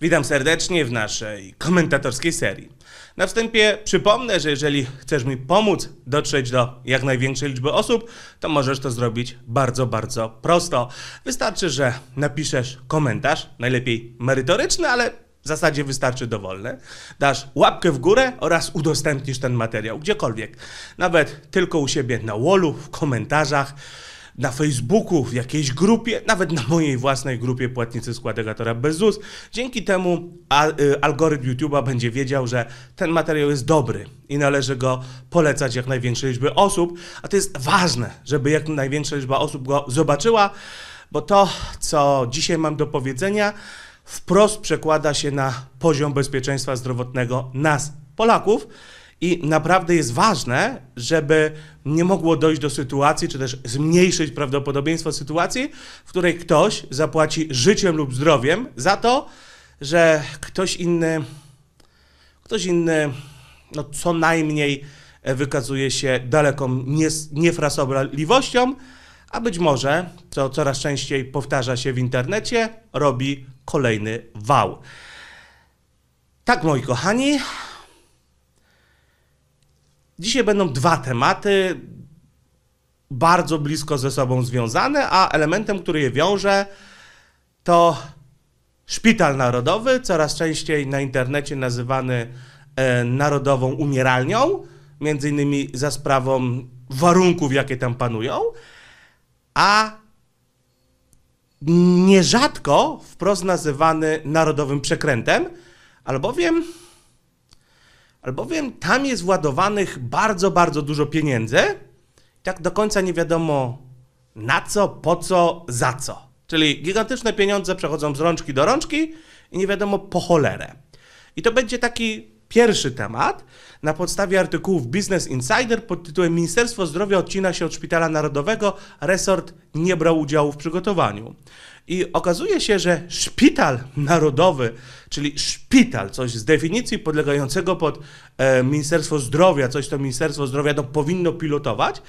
Witam serdecznie w naszej komentatorskiej serii. Na wstępie przypomnę, że jeżeli chcesz mi pomóc dotrzeć do jak największej liczby osób, to możesz to zrobić bardzo, bardzo prosto. Wystarczy, że napiszesz komentarz, najlepiej merytoryczny, ale w zasadzie wystarczy dowolne. Dasz łapkę w górę oraz udostępnisz ten materiał gdziekolwiek. Nawet tylko u siebie na wallu, w komentarzach na Facebooku, w jakiejś grupie, nawet na mojej własnej grupie płatnicy składegatora Atora Dzięki temu y, algorytm YouTube'a będzie wiedział, że ten materiał jest dobry i należy go polecać jak największej liczby osób, a to jest ważne, żeby jak największa liczba osób go zobaczyła, bo to, co dzisiaj mam do powiedzenia, wprost przekłada się na poziom bezpieczeństwa zdrowotnego nas, Polaków. I naprawdę jest ważne, żeby nie mogło dojść do sytuacji, czy też zmniejszyć prawdopodobieństwo sytuacji, w której ktoś zapłaci życiem lub zdrowiem za to, że ktoś inny, ktoś inny, no co najmniej e, wykazuje się daleką niefrasobliwością, a być może, co coraz częściej powtarza się w internecie, robi kolejny wał. Tak, moi kochani, Dzisiaj będą dwa tematy bardzo blisko ze sobą związane, a elementem, który je wiąże, to Szpital Narodowy, coraz częściej na internecie nazywany e, Narodową Umieralnią, między innymi za sprawą warunków, jakie tam panują, a nierzadko wprost nazywany Narodowym Przekrętem, albowiem albowiem tam jest władowanych bardzo, bardzo dużo pieniędzy, tak do końca nie wiadomo na co, po co, za co. Czyli gigantyczne pieniądze przechodzą z rączki do rączki i nie wiadomo po cholerę. I to będzie taki pierwszy temat na podstawie artykułów Business Insider pod tytułem Ministerstwo Zdrowia odcina się od Szpitala Narodowego, resort nie brał udziału w przygotowaniu. I okazuje się, że szpital narodowy, czyli szpital, coś z definicji podlegającego pod e, Ministerstwo Zdrowia, coś to Ministerstwo Zdrowia no, powinno pilotować.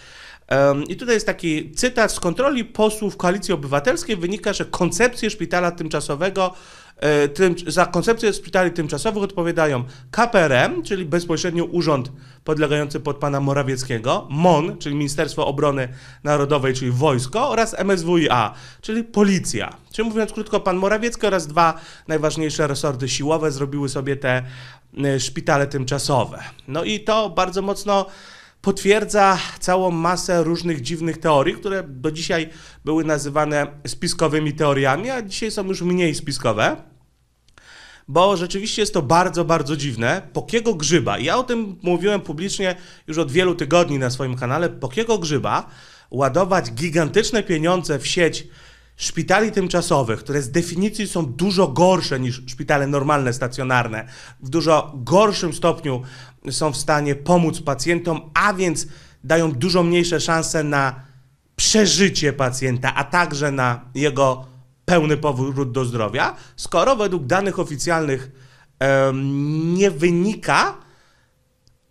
I tutaj jest taki cytat z kontroli posłów Koalicji Obywatelskiej wynika, że koncepcję szpitala tymczasowego E, tym, za koncepcję szpitali tymczasowych odpowiadają KPRM, czyli bezpośrednio urząd podlegający pod pana Morawieckiego, MON, czyli Ministerstwo Obrony Narodowej, czyli wojsko, oraz MSWiA, czyli policja. Czyli mówiąc krótko, pan Morawiecki oraz dwa najważniejsze resorty siłowe zrobiły sobie te e, szpitale tymczasowe. No i to bardzo mocno potwierdza całą masę różnych dziwnych teorii, które do dzisiaj były nazywane spiskowymi teoriami, a dzisiaj są już mniej spiskowe. Bo rzeczywiście jest to bardzo, bardzo dziwne. Pokiego grzyba, ja o tym mówiłem publicznie już od wielu tygodni na swoim kanale, pokiego grzyba ładować gigantyczne pieniądze w sieć szpitali tymczasowych, które z definicji są dużo gorsze niż szpitale normalne, stacjonarne, w dużo gorszym stopniu są w stanie pomóc pacjentom, a więc dają dużo mniejsze szanse na przeżycie pacjenta, a także na jego pełny powrót do zdrowia, skoro według danych oficjalnych um, nie wynika,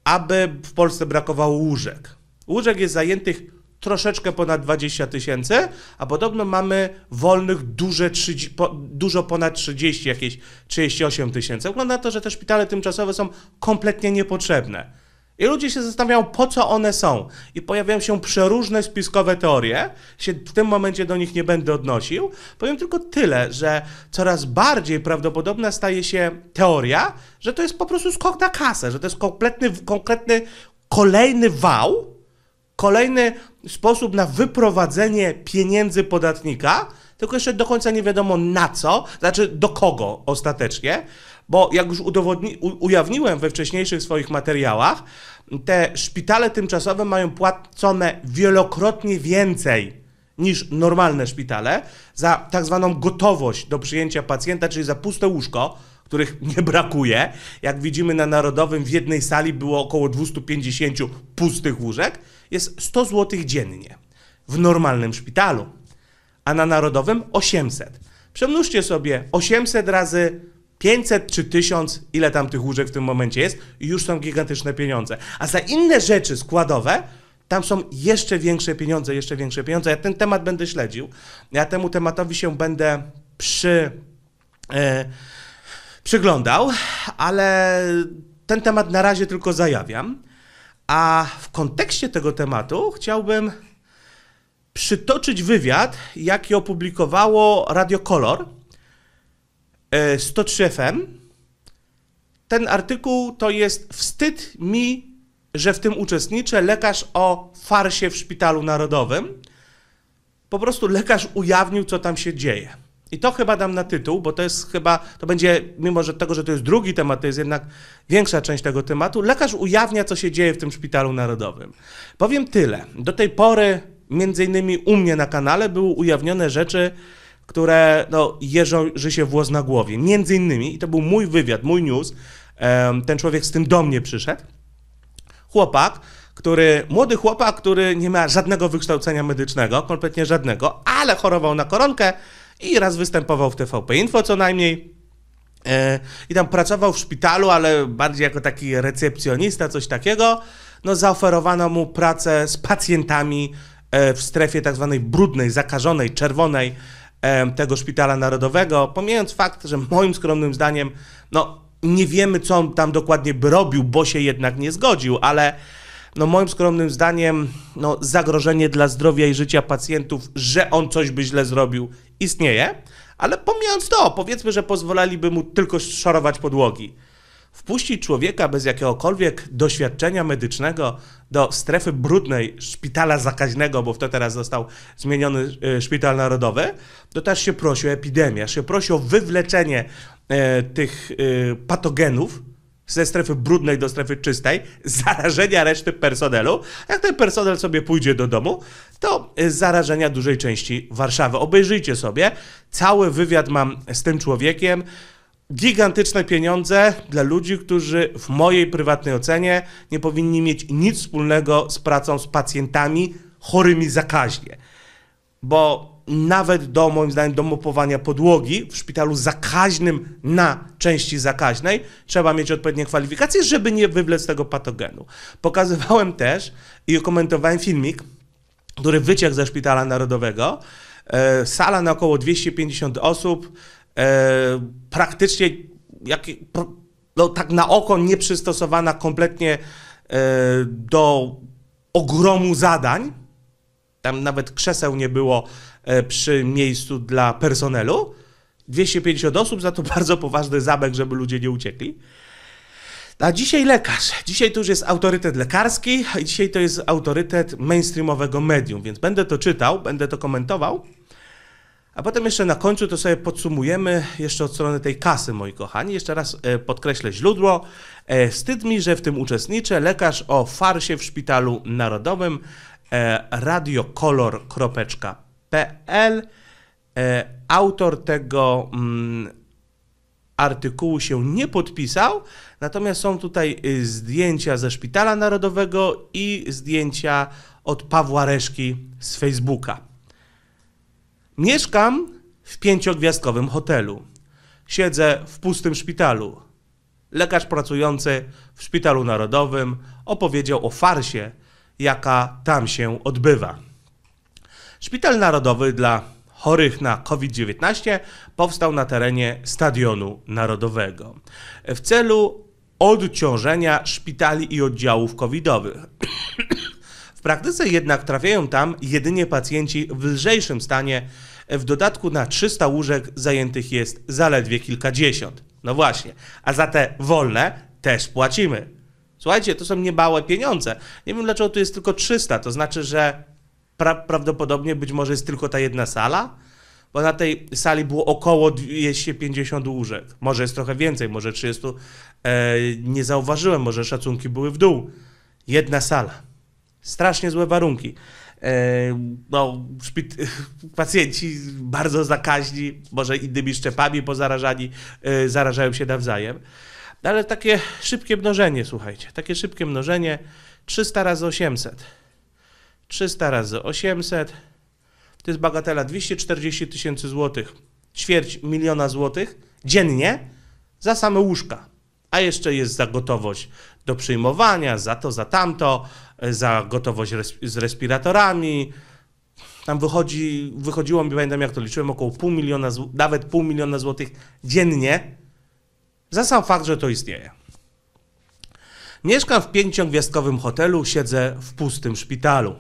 aby w Polsce brakowało łóżek. Łóżek jest zajętych troszeczkę ponad 20 tysięcy, a podobno mamy wolnych duże 30, po, dużo ponad 30, jakieś 38 tysięcy. Wygląda na to, że te szpitale tymczasowe są kompletnie niepotrzebne. I ludzie się zastanawiają, po co one są. I pojawiają się przeróżne spiskowe teorie. Się w tym momencie do nich nie będę odnosił. Powiem tylko tyle, że coraz bardziej prawdopodobna staje się teoria, że to jest po prostu skok na kasę, że to jest kompletny, konkretny, kolejny wał, kolejny sposób na wyprowadzenie pieniędzy podatnika, tylko jeszcze do końca nie wiadomo na co, znaczy do kogo ostatecznie, bo jak już udowodni, ujawniłem we wcześniejszych swoich materiałach, te szpitale tymczasowe mają płacone wielokrotnie więcej niż normalne szpitale za tak zwaną gotowość do przyjęcia pacjenta, czyli za puste łóżko, których nie brakuje. Jak widzimy na Narodowym w jednej sali było około 250 pustych łóżek, jest 100 zł dziennie w normalnym szpitalu, a na Narodowym 800. Przemnóżcie sobie 800 razy 500 czy 1000, ile tam tych łóżek w tym momencie jest, i już są gigantyczne pieniądze. A za inne rzeczy składowe tam są jeszcze większe pieniądze, jeszcze większe pieniądze. Ja ten temat będę śledził. Ja temu tematowi się będę przy. Yy, przyglądał, ale ten temat na razie tylko zajawiam. A w kontekście tego tematu chciałbym przytoczyć wywiad, jaki opublikowało Radio Kolor 103 e, FM. Ten artykuł to jest wstyd mi, że w tym uczestniczę. Lekarz o farsie w szpitalu narodowym. Po prostu lekarz ujawnił, co tam się dzieje. I to chyba dam na tytuł, bo to jest chyba, to będzie, mimo że tego, że to jest drugi temat, to jest jednak większa część tego tematu. Lekarz ujawnia, co się dzieje w tym szpitalu narodowym. Powiem tyle. Do tej pory, między innymi u mnie na kanale, były ujawnione rzeczy, które no, jeżdżą, że się włos na głowie. Między innymi, i to był mój wywiad, mój news, ten człowiek z tym do mnie przyszedł. Chłopak, który, młody chłopak, który nie ma żadnego wykształcenia medycznego, kompletnie żadnego, ale chorował na koronkę i raz występował w TVP Info co najmniej. E, I tam pracował w szpitalu, ale bardziej jako taki recepcjonista, coś takiego. No, zaoferowano mu pracę z pacjentami e, w strefie tak zwanej brudnej, zakażonej, czerwonej e, tego szpitala narodowego. Pomijając fakt, że moim skromnym zdaniem, no, nie wiemy, co on tam dokładnie by robił, bo się jednak nie zgodził, ale no moim skromnym zdaniem, no zagrożenie dla zdrowia i życia pacjentów, że on coś by źle zrobił, istnieje, ale pomijając to, powiedzmy, że pozwolaliby mu tylko szorować podłogi. Wpuścić człowieka bez jakiegokolwiek doświadczenia medycznego do strefy brudnej szpitala zakaźnego, bo w to teraz został zmieniony e, szpital narodowy, to też się prosi o epidemię, się prosi o wywleczenie e, tych e, patogenów, ze strefy brudnej do strefy czystej, zarażenia reszty personelu. Jak ten personel sobie pójdzie do domu, to y, zarażenia dużej części Warszawy. Obejrzyjcie sobie, cały wywiad mam z tym człowiekiem. Gigantyczne pieniądze dla ludzi, którzy w mojej prywatnej ocenie nie powinni mieć nic wspólnego z pracą z pacjentami chorymi zakaźnie. Bo nawet do, moim zdaniem, do mopowania podłogi w szpitalu zakaźnym na części zakaźnej trzeba mieć odpowiednie kwalifikacje, żeby nie wywlec tego patogenu. Pokazywałem też i komentowałem filmik, który wyciekł ze Szpitala Narodowego. E, sala na około 250 osób, e, praktycznie jak, no, tak na oko nieprzystosowana kompletnie e, do ogromu zadań tam nawet krzeseł nie było e, przy miejscu dla personelu. 250 osób, za to bardzo poważny zamek, żeby ludzie nie uciekli. A dzisiaj lekarz. Dzisiaj to już jest autorytet lekarski, a dzisiaj to jest autorytet mainstreamowego medium, więc będę to czytał, będę to komentował. A potem jeszcze na końcu to sobie podsumujemy jeszcze od strony tej kasy, moi kochani. Jeszcze raz e, podkreślę źródło. E, wstyd mi, że w tym uczestniczę. Lekarz o farsie w Szpitalu Narodowym. E, radiokolor.pl. E, autor tego mm, artykułu się nie podpisał, natomiast są tutaj y, zdjęcia ze Szpitala Narodowego i zdjęcia od Pawła Reszki z Facebooka. Mieszkam w pięciogwiazdkowym hotelu. Siedzę w pustym szpitalu. Lekarz pracujący w Szpitalu Narodowym opowiedział o farsie, jaka tam się odbywa. Szpital Narodowy dla chorych na COVID-19 powstał na terenie Stadionu Narodowego w celu odciążenia szpitali i oddziałów covidowych. w praktyce jednak trafiają tam jedynie pacjenci w lżejszym stanie. W dodatku na 300 łóżek zajętych jest zaledwie kilkadziesiąt. No właśnie, a za te wolne też płacimy. Słuchajcie, to są niebałe pieniądze. Nie wiem, dlaczego tu jest tylko 300, to znaczy, że pra prawdopodobnie być może jest tylko ta jedna sala, bo na tej sali było około 250 łóżek. Może jest trochę więcej, może 30. E, nie zauważyłem, może szacunki były w dół. Jedna sala. Strasznie złe warunki. E, no, pacjenci bardzo zakaźni, może innymi szczepami pozarażani, e, zarażają się nawzajem. No ale takie szybkie mnożenie, słuchajcie, takie szybkie mnożenie 300 razy 800. 300 razy 800 to jest bagatela 240 tysięcy złotych, ćwierć miliona złotych dziennie za same łóżka. A jeszcze jest za gotowość do przyjmowania, za to, za tamto, za gotowość z respiratorami. Tam wychodzi, wychodziło mi, pamiętam jak to liczyłem, około pół miliona, nawet pół miliona złotych dziennie za sam fakt, że to istnieje. Mieszkam w pięciogwiazdkowym hotelu, siedzę w pustym szpitalu.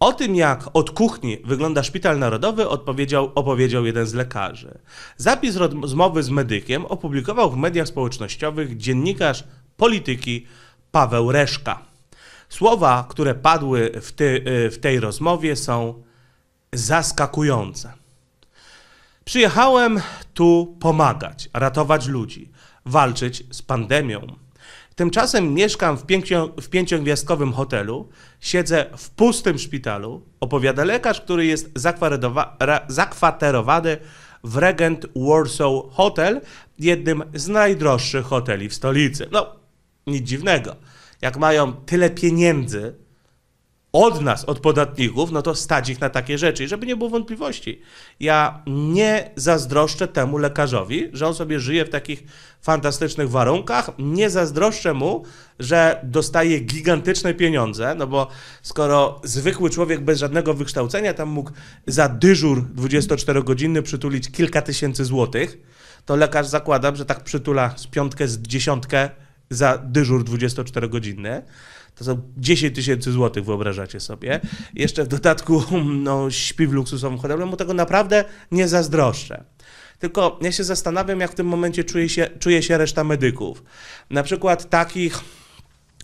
O tym, jak od kuchni wygląda szpital narodowy, odpowiedział, opowiedział jeden z lekarzy. Zapis rozmowy z medykiem opublikował w mediach społecznościowych dziennikarz polityki Paweł Reszka. Słowa, które padły w, ty, w tej rozmowie, są zaskakujące. Przyjechałem tu pomagać, ratować ludzi, walczyć z pandemią. Tymczasem mieszkam w, pięcio, w pięciogwiazdkowym hotelu, siedzę w pustym szpitalu, opowiada lekarz, który jest zakwaterowany w Regent Warsaw Hotel, jednym z najdroższych hoteli w stolicy. No, nic dziwnego. Jak mają tyle pieniędzy, od nas, od podatników, no to stać ich na takie rzeczy. I żeby nie było wątpliwości, ja nie zazdroszczę temu lekarzowi, że on sobie żyje w takich fantastycznych warunkach, nie zazdroszczę mu, że dostaje gigantyczne pieniądze, no bo skoro zwykły człowiek bez żadnego wykształcenia tam mógł za dyżur 24-godzinny przytulić kilka tysięcy złotych, to lekarz zakładam, że tak przytula z piątkę, z dziesiątkę za dyżur 24-godzinny. To są 10 tysięcy złotych, wyobrażacie sobie. Jeszcze w dodatku mm, no, śpi w luksusowym hotelu, mu no, tego naprawdę nie zazdroszczę. Tylko ja się zastanawiam, jak w tym momencie czuje się, czuje się reszta medyków. Na przykład takich,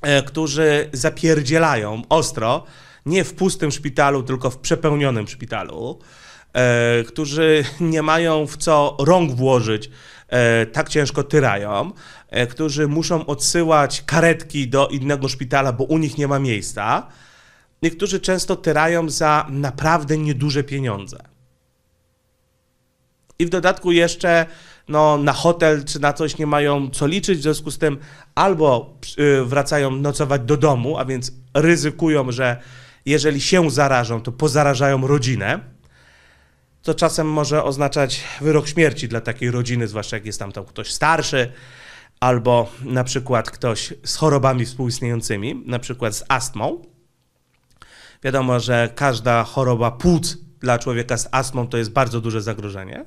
e, którzy zapierdzielają ostro, nie w pustym szpitalu, tylko w przepełnionym szpitalu, e, którzy nie mają w co rąk włożyć E, tak ciężko tyrają, e, którzy muszą odsyłać karetki do innego szpitala, bo u nich nie ma miejsca. Niektórzy często tyrają za naprawdę nieduże pieniądze. I w dodatku jeszcze no, na hotel czy na coś nie mają co liczyć, w związku z tym albo e, wracają nocować do domu, a więc ryzykują, że jeżeli się zarażą, to pozarażają rodzinę co czasem może oznaczać wyrok śmierci dla takiej rodziny, zwłaszcza jak jest tam, tam ktoś starszy, albo na przykład ktoś z chorobami współistniejącymi, na przykład z astmą. Wiadomo, że każda choroba płuc dla człowieka z astmą to jest bardzo duże zagrożenie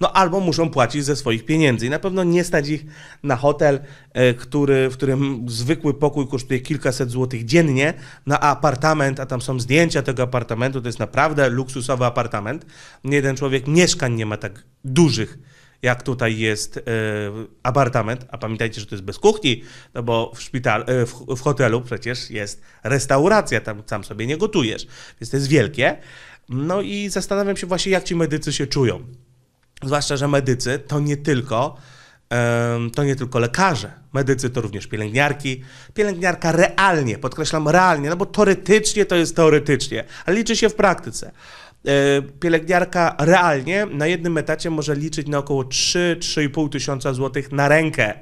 no albo muszą płacić ze swoich pieniędzy i na pewno nie stać ich na hotel, e, który, w którym zwykły pokój kosztuje kilkaset złotych dziennie, na apartament, a tam są zdjęcia tego apartamentu, to jest naprawdę luksusowy apartament. Nie jeden człowiek mieszkań nie ma tak dużych, jak tutaj jest e, apartament, a pamiętajcie, że to jest bez kuchni, no bo w, szpital, e, w, w hotelu przecież jest restauracja, tam sam sobie nie gotujesz, więc to jest wielkie. No i zastanawiam się właśnie, jak ci medycy się czują zwłaszcza, że medycy to nie tylko to nie tylko lekarze, medycy to również pielęgniarki. Pielęgniarka realnie, podkreślam realnie, no bo teoretycznie to jest teoretycznie, ale liczy się w praktyce. E, pielęgniarka realnie na jednym etacie może liczyć na około 3-3,5 tysiąca złotych na rękę.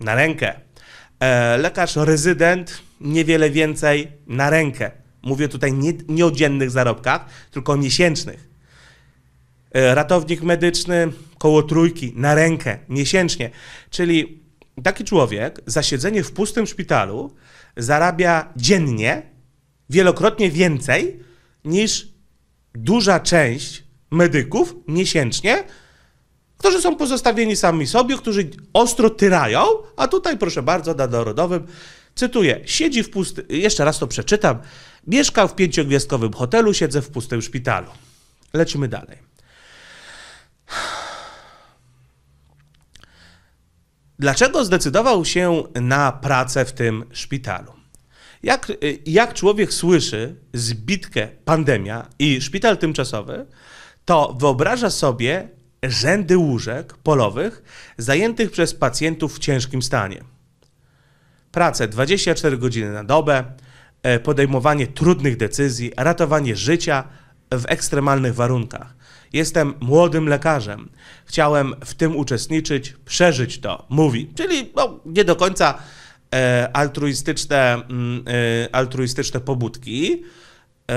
Na rękę. E, lekarz rezydent niewiele więcej na rękę. Mówię tutaj nie, nie o dziennych zarobkach, tylko o miesięcznych. E, ratownik medyczny koło trójki na rękę miesięcznie. Czyli taki człowiek za siedzenie w pustym szpitalu zarabia dziennie wielokrotnie więcej niż duża część medyków miesięcznie, którzy są pozostawieni sami sobie, którzy ostro tyrają, a tutaj proszę bardzo na Narodowym, cytuję, siedzi w pustym, jeszcze raz to przeczytam, mieszkał w pięciogwiazdkowym hotelu, siedzę w pustym szpitalu. Lecimy dalej. Dlaczego zdecydował się na pracę w tym szpitalu? Jak, jak człowiek słyszy zbitkę pandemia i szpital tymczasowy, to wyobraża sobie rzędy łóżek polowych zajętych przez pacjentów w ciężkim stanie. Pracę 24 godziny na dobę, e, podejmowanie trudnych decyzji, ratowanie życia w ekstremalnych warunkach. Jestem młodym lekarzem. Chciałem w tym uczestniczyć, przeżyć to, mówi. Czyli no, nie do końca e, altruistyczne, mm, e, altruistyczne pobudki, e,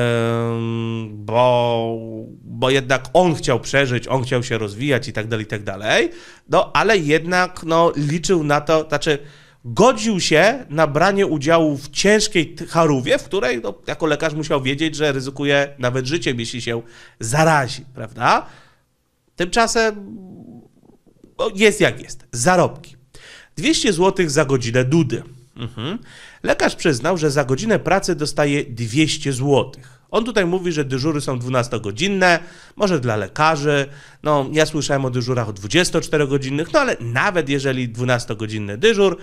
bo, bo jednak on chciał przeżyć, on chciał się rozwijać i tak dalej, i tak dalej. No ale jednak no, liczył na to, znaczy godził się na branie udziału w ciężkiej charówie, w której no, jako lekarz musiał wiedzieć, że ryzykuje nawet życiem, jeśli się zarazi, prawda? Tymczasem no, jest jak jest. Zarobki. 200 zł za godzinę dudy. Mhm. Lekarz przyznał, że za godzinę pracy dostaje 200 złotych. On tutaj mówi, że dyżury są 12-godzinne, może dla lekarzy. No, ja słyszałem o dyżurach 24-godzinnych, no ale nawet jeżeli 12-godzinny dyżur,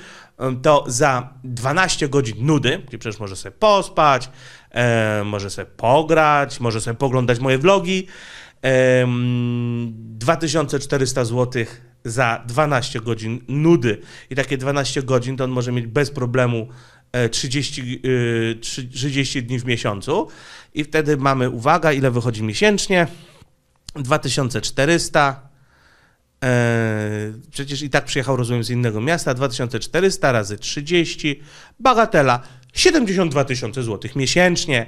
to za 12 godzin nudy, gdzie przecież może sobie pospać, e, może sobie pograć, może sobie poglądać moje vlogi, e, 2400 zł za 12 godzin nudy. I takie 12 godzin to on może mieć bez problemu 30, e, 30 e, dni w miesiącu i wtedy mamy, uwaga, ile wychodzi miesięcznie, 2400, e, przecież i tak przyjechał, rozumiem, z innego miasta, 2400 razy 30, bagatela, 72 tysiące złotych miesięcznie.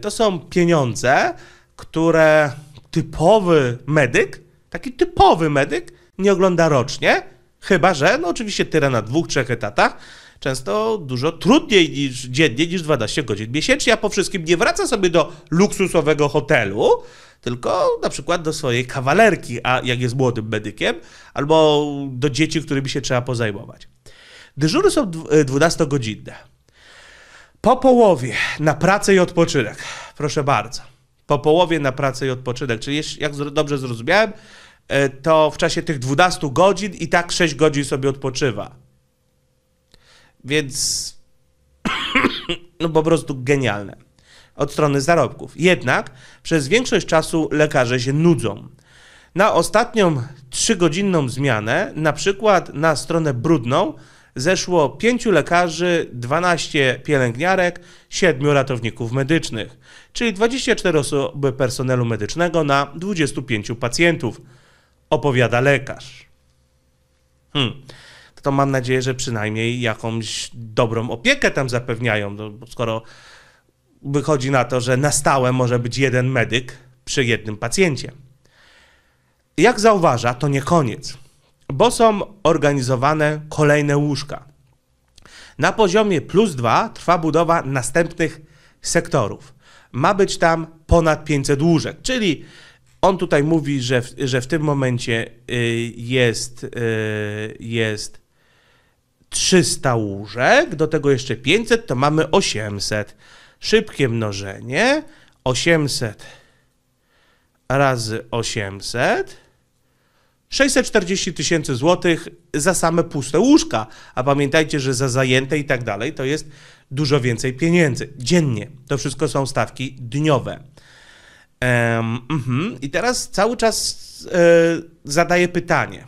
To są pieniądze, które typowy medyk, taki typowy medyk nie ogląda rocznie, chyba że, no oczywiście tyle na dwóch, trzech etatach, często dużo trudniej niż dziennie niż 12 godzin miesięcznie, a po wszystkim nie wraca sobie do luksusowego hotelu, tylko na przykład do swojej kawalerki, a jak jest młodym medykiem, albo do dzieci, którymi się trzeba pozajmować. Dyżury są 12-godzinne. E, po połowie na pracę i odpoczynek. Proszę bardzo. Po połowie na pracę i odpoczynek. Czyli jak dobrze zrozumiałem, e, to w czasie tych 12 godzin i tak 6 godzin sobie odpoczywa. Więc no po prostu genialne od strony zarobków. Jednak przez większość czasu lekarze się nudzą. Na ostatnią trzygodzinną zmianę, na przykład na stronę brudną, zeszło 5 lekarzy, 12 pielęgniarek, 7 ratowników medycznych, czyli 24 osoby personelu medycznego na 25 pacjentów, opowiada lekarz. Hmm to mam nadzieję, że przynajmniej jakąś dobrą opiekę tam zapewniają, no, skoro wychodzi na to, że na stałe może być jeden medyk przy jednym pacjencie. Jak zauważa, to nie koniec, bo są organizowane kolejne łóżka. Na poziomie plus 2 trwa budowa następnych sektorów. Ma być tam ponad 500 łóżek, czyli on tutaj mówi, że w, że w tym momencie y, jest, y, jest 300 łóżek, do tego jeszcze 500, to mamy 800. Szybkie mnożenie 800 razy 800 640 tysięcy złotych za same puste łóżka, a pamiętajcie, że za zajęte i tak dalej to jest dużo więcej pieniędzy dziennie. To wszystko są stawki dniowe. Um, I teraz cały czas e, zadaję pytanie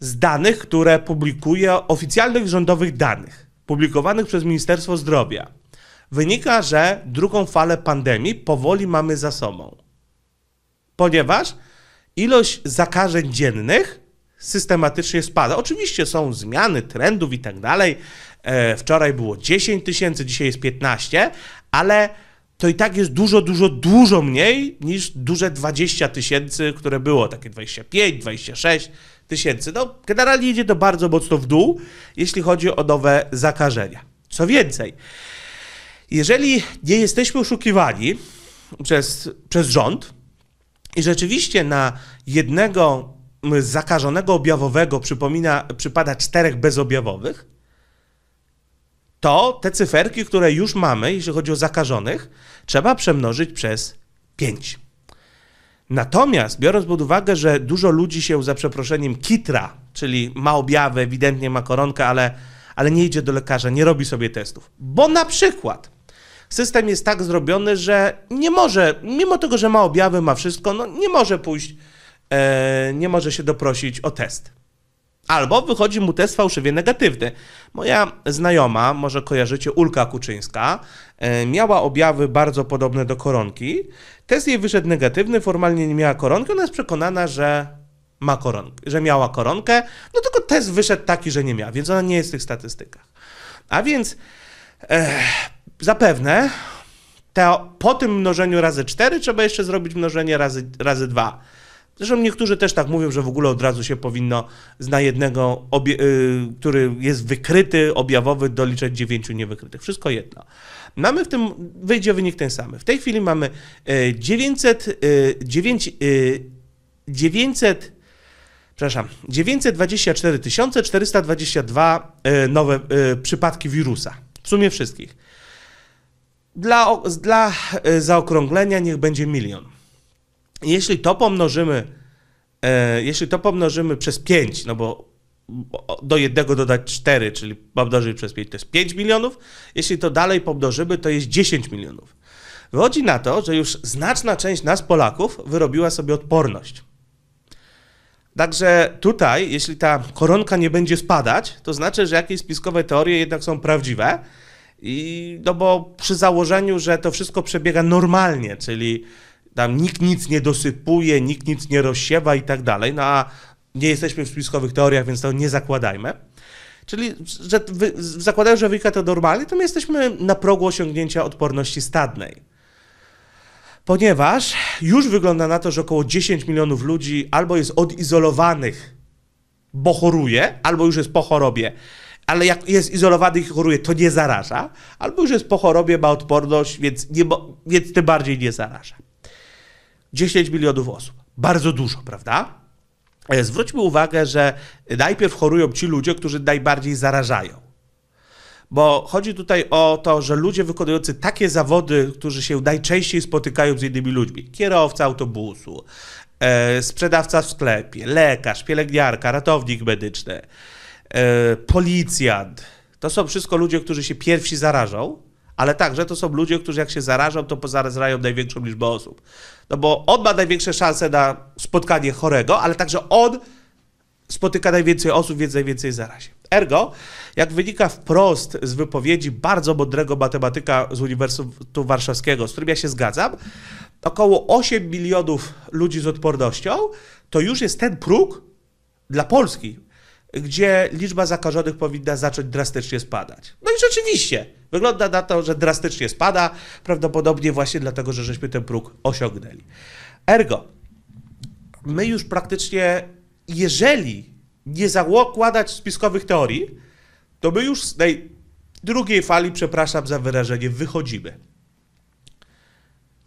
z danych, które publikuje, oficjalnych rządowych danych publikowanych przez Ministerstwo Zdrowia, wynika, że drugą falę pandemii powoli mamy za sobą. Ponieważ ilość zakażeń dziennych systematycznie spada. Oczywiście są zmiany trendów i tak dalej. E, wczoraj było 10 tysięcy, dzisiaj jest 15, ale to i tak jest dużo, dużo, dużo mniej niż duże 20 tysięcy, które było takie 25, 26 tysięcy. No, generalnie idzie to bardzo mocno w dół, jeśli chodzi o nowe zakażenia. Co więcej, jeżeli nie jesteśmy oszukiwani przez, przez rząd i rzeczywiście na jednego zakażonego objawowego przypomina, przypada czterech bezobjawowych, to te cyferki, które już mamy, jeśli chodzi o zakażonych, trzeba przemnożyć przez pięć. Natomiast biorąc pod uwagę, że dużo ludzi się za przeproszeniem kitra, czyli ma objawy, ewidentnie ma koronkę, ale, ale nie idzie do lekarza, nie robi sobie testów. Bo na przykład system jest tak zrobiony, że nie może, mimo tego, że ma objawy, ma wszystko, no nie może pójść, e, nie może się doprosić o test. Albo wychodzi mu test fałszywie negatywny. Moja znajoma, może kojarzycie, Ulka Kuczyńska, E, miała objawy bardzo podobne do koronki. Test jej wyszedł negatywny, formalnie nie miała koronki, ona jest przekonana, że ma koronkę, że miała koronkę, no tylko test wyszedł taki, że nie miała, więc ona nie jest w tych statystykach. A więc e, zapewne po tym mnożeniu razy 4 trzeba jeszcze zrobić mnożenie razy, razy 2. Zresztą niektórzy też tak mówią, że w ogóle od razu się powinno na jednego, obie, yy, który jest wykryty, objawowy, doliczać dziewięciu niewykrytych. Wszystko jedno. Mamy w tym, wyjdzie wynik ten sam. W tej chwili mamy 900, yy, 9, yy, 900 przepraszam, 924 422 e, nowe e, przypadki wirusa. W sumie wszystkich. Dla, dla e, zaokrąglenia niech będzie milion. Jeśli to pomnożymy, e, jeśli to pomnożymy przez 5, no bo do jednego dodać 4, czyli pomnożyć przez 5 to jest 5 milionów. Jeśli to dalej pomnożymy, to jest 10 milionów. Wychodzi na to, że już znaczna część nas, Polaków, wyrobiła sobie odporność. Także tutaj, jeśli ta koronka nie będzie spadać, to znaczy, że jakieś spiskowe teorie jednak są prawdziwe. I, no bo przy założeniu, że to wszystko przebiega normalnie, czyli tam nikt nic nie dosypuje, nikt nic nie rozsiewa i tak dalej, no a nie jesteśmy w spiskowych teoriach, więc to nie zakładajmy. Czyli że wy, zakładając, że wynika to normalnie, to my jesteśmy na progu osiągnięcia odporności stadnej. Ponieważ już wygląda na to, że około 10 milionów ludzi albo jest odizolowanych, bo choruje, albo już jest po chorobie, ale jak jest izolowany i choruje, to nie zaraża, albo już jest po chorobie, ma odporność, więc, nie, więc tym bardziej nie zaraża. 10 milionów osób. Bardzo dużo, prawda? E, zwróćmy uwagę, że najpierw chorują ci ludzie, którzy najbardziej zarażają bo chodzi tutaj o to, że ludzie wykonujący takie zawody, którzy się najczęściej spotykają z innymi ludźmi, kierowca autobusu, e, sprzedawca w sklepie, lekarz, pielęgniarka, ratownik medyczny, e, policjant, to są wszystko ludzie, którzy się pierwsi zarażą, ale także to są ludzie, którzy jak się zarażą, to pozarażają największą liczbę osób. No bo on ma największe szanse na spotkanie chorego, ale także on spotyka najwięcej osób, więc najwięcej zarazi. Ergo, jak wynika wprost z wypowiedzi bardzo mądrego matematyka z Uniwersytetu Warszawskiego, z którym ja się zgadzam, około 8 milionów ludzi z odpornością to już jest ten próg dla Polski, gdzie liczba zakażonych powinna zacząć drastycznie spadać. No i rzeczywiście, Wygląda na to, że drastycznie spada, prawdopodobnie właśnie dlatego, że żeśmy ten próg osiągnęli. Ergo, my już praktycznie, jeżeli nie zakładać spiskowych teorii, to my już z tej drugiej fali, przepraszam za wyrażenie, wychodzimy.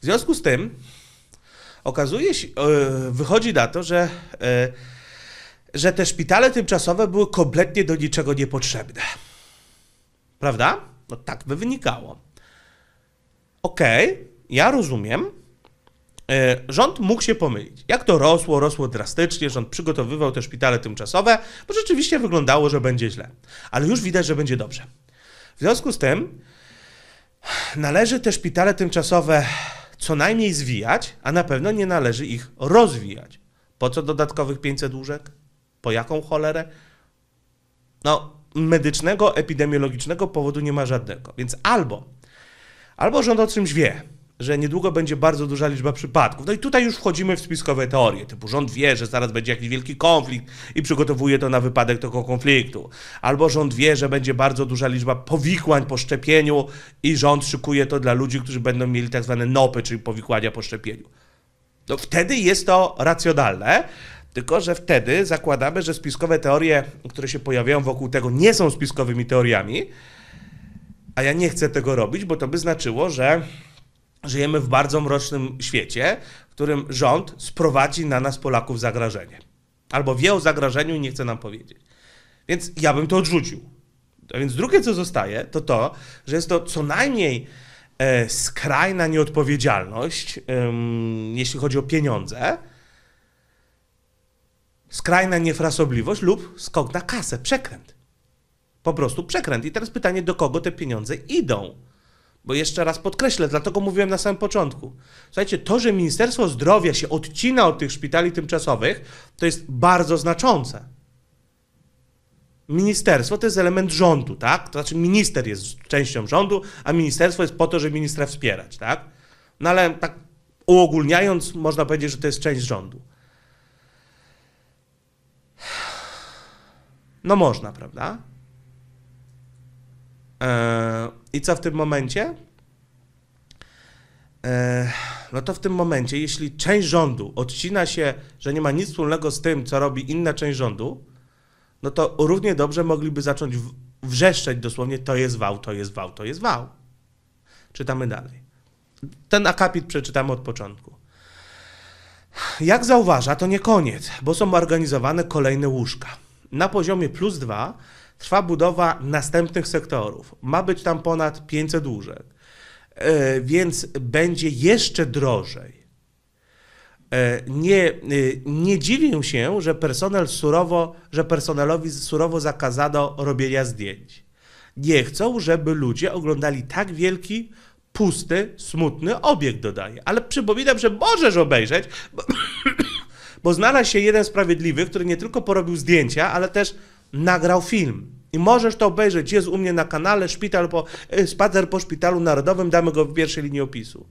W związku z tym okazuje się, e, wychodzi na to, że, e, że te szpitale tymczasowe były kompletnie do niczego niepotrzebne. Prawda? No tak by wynikało. Okej, okay, ja rozumiem. E, rząd mógł się pomylić. Jak to rosło, rosło drastycznie, rząd przygotowywał te szpitale tymczasowe, bo rzeczywiście wyglądało, że będzie źle. Ale już widać, że będzie dobrze. W związku z tym należy te szpitale tymczasowe co najmniej zwijać, a na pewno nie należy ich rozwijać. Po co dodatkowych 500 łóżek? Po jaką cholerę? No, medycznego, epidemiologicznego powodu nie ma żadnego. Więc albo, albo rząd o czymś wie, że niedługo będzie bardzo duża liczba przypadków. No i tutaj już wchodzimy w spiskowe teorie, typu rząd wie, że zaraz będzie jakiś wielki konflikt i przygotowuje to na wypadek tego konfliktu. Albo rząd wie, że będzie bardzo duża liczba powikłań po szczepieniu i rząd szykuje to dla ludzi, którzy będą mieli tak zwane nopy, czyli powikłania po szczepieniu. No wtedy jest to racjonalne, tylko, że wtedy zakładamy, że spiskowe teorie, które się pojawiają wokół tego, nie są spiskowymi teoriami, a ja nie chcę tego robić, bo to by znaczyło, że żyjemy w bardzo mrocznym świecie, w którym rząd sprowadzi na nas Polaków zagrożenie. Albo wie o zagrożeniu i nie chce nam powiedzieć. Więc ja bym to odrzucił. A więc drugie, co zostaje, to to, że jest to co najmniej e, skrajna nieodpowiedzialność, jeśli chodzi o pieniądze, skrajna niefrasobliwość lub skok na kasę, przekręt. Po prostu przekręt. I teraz pytanie, do kogo te pieniądze idą? Bo jeszcze raz podkreślę, dlatego mówiłem na samym początku. Słuchajcie, to, że Ministerstwo Zdrowia się odcina od tych szpitali tymczasowych, to jest bardzo znaczące. Ministerstwo to jest element rządu, tak? To znaczy minister jest częścią rządu, a ministerstwo jest po to, żeby ministra wspierać, tak? No ale tak uogólniając, można powiedzieć, że to jest część rządu. No można, prawda? E, I co w tym momencie? E, no to w tym momencie, jeśli część rządu odcina się, że nie ma nic wspólnego z tym, co robi inna część rządu, no to równie dobrze mogliby zacząć wrzeszczeć dosłownie to jest wał, to jest wał, to jest wał. Czytamy dalej. Ten akapit przeczytamy od początku. Jak zauważa, to nie koniec, bo są organizowane kolejne łóżka na poziomie plus 2 trwa budowa następnych sektorów. Ma być tam ponad 500 łóżek, e, więc będzie jeszcze drożej. E, nie, e, nie dziwię się, że, personel surowo, że personelowi surowo zakazano robienia zdjęć. Nie chcą, żeby ludzie oglądali tak wielki, pusty, smutny obiekt, dodaje. Ale przypominam, że możesz obejrzeć, bo, bo znalazł się jeden sprawiedliwy, który nie tylko porobił zdjęcia, ale też nagrał film. I możesz to obejrzeć, jest u mnie na kanale szpital po, e, Spacer po Szpitalu Narodowym, damy go w pierwszej linii opisu.